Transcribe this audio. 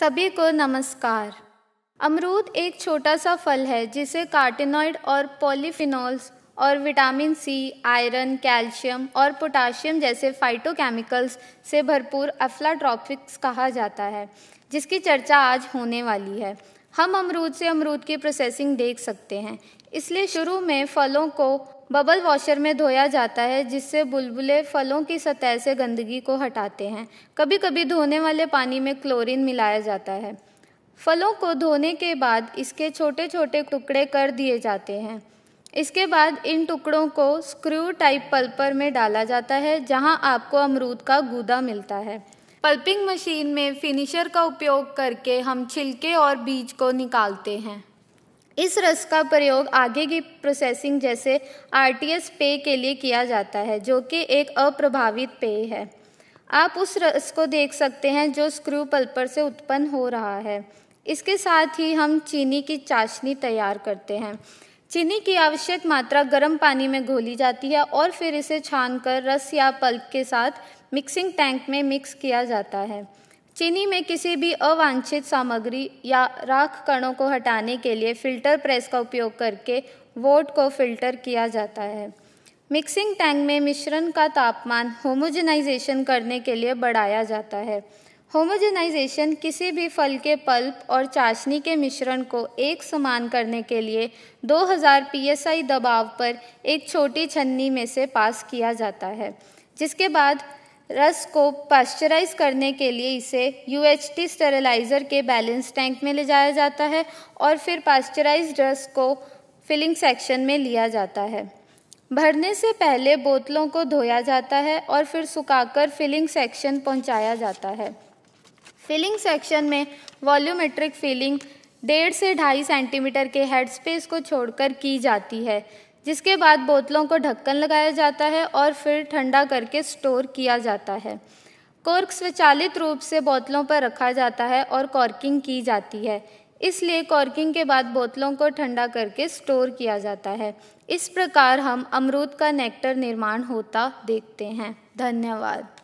सभी को नमस्कार अमरूद एक छोटा सा फल है जिसे कार्टिनॉइड और पॉलीफिनॉल्स और विटामिन सी आयरन कैल्शियम और पोटाशियम जैसे फाइटोकेमिकल्स से भरपूर अफ्लाट्रॉपिक्स कहा जाता है जिसकी चर्चा आज होने वाली है हम अमरूद से अमरूद की प्रोसेसिंग देख सकते हैं इसलिए शुरू में फलों को बबल वॉशर में धोया जाता है जिससे बुलबुले फलों की सतह से गंदगी को हटाते हैं कभी कभी धोने वाले पानी में क्लोरीन मिलाया जाता है फलों को धोने के बाद इसके छोटे छोटे टुकड़े कर दिए जाते हैं इसके बाद इन टुकड़ों को स्क्रू टाइप पल्पर में डाला जाता है जहां आपको अमरूद का गूदा मिलता है पल्पिंग मशीन में फिनिशर का उपयोग करके हम छिलके और बीज को निकालते हैं इस रस का प्रयोग आगे की प्रोसेसिंग जैसे आर टी एस पेय के लिए किया जाता है जो कि एक अप्रभावित पेय है आप उस रस को देख सकते हैं जो स्क्रू पल्पर से उत्पन्न हो रहा है इसके साथ ही हम चीनी की चाशनी तैयार करते हैं चीनी की आवश्यक मात्रा गर्म पानी में घोली जाती है और फिर इसे छानकर रस या पल्प के साथ मिक्सिंग टैंक में मिक्स किया जाता है चीनी में किसी भी अवांछित सामग्री या राख कणों को हटाने के लिए फ़िल्टर प्रेस का उपयोग करके वोट को फ़िल्टर किया जाता है मिक्सिंग टैंक में मिश्रण का तापमान होमोजेनाइजेशन करने के लिए बढ़ाया जाता है होमोजेनाइजेशन किसी भी फल के पल्प और चाशनी के मिश्रण को एक समान करने के लिए 2000 psi दबाव पर एक छोटी छन्नी में से पास किया जाता है जिसके बाद रस को पास्चराइज करने के लिए इसे यू एच टी स्टेरलाइज़र के बैलेंस टैंक में ले जाया जाता है और फिर पास्चराइज रस को फिलिंग सेक्शन में लिया जाता है भरने से पहले बोतलों को धोया जाता है और फिर सुखाकर फिलिंग सेक्शन पहुंचाया जाता है फिलिंग सेक्शन में वॉल्यूमेट्रिक फिलिंग डेढ़ से ढाई सेंटीमीटर के हेड स्पेस को छोड़कर की जाती है जिसके बाद बोतलों को ढक्कन लगाया जाता है और फिर ठंडा करके स्टोर किया जाता है कॉर्क स्वचालित रूप से बोतलों पर रखा जाता है और कॉर्किंग की जाती है इसलिए कॉर्किंग के बाद बोतलों को ठंडा करके स्टोर किया जाता है इस प्रकार हम अमरूद का नेक्टर निर्माण होता देखते हैं धन्यवाद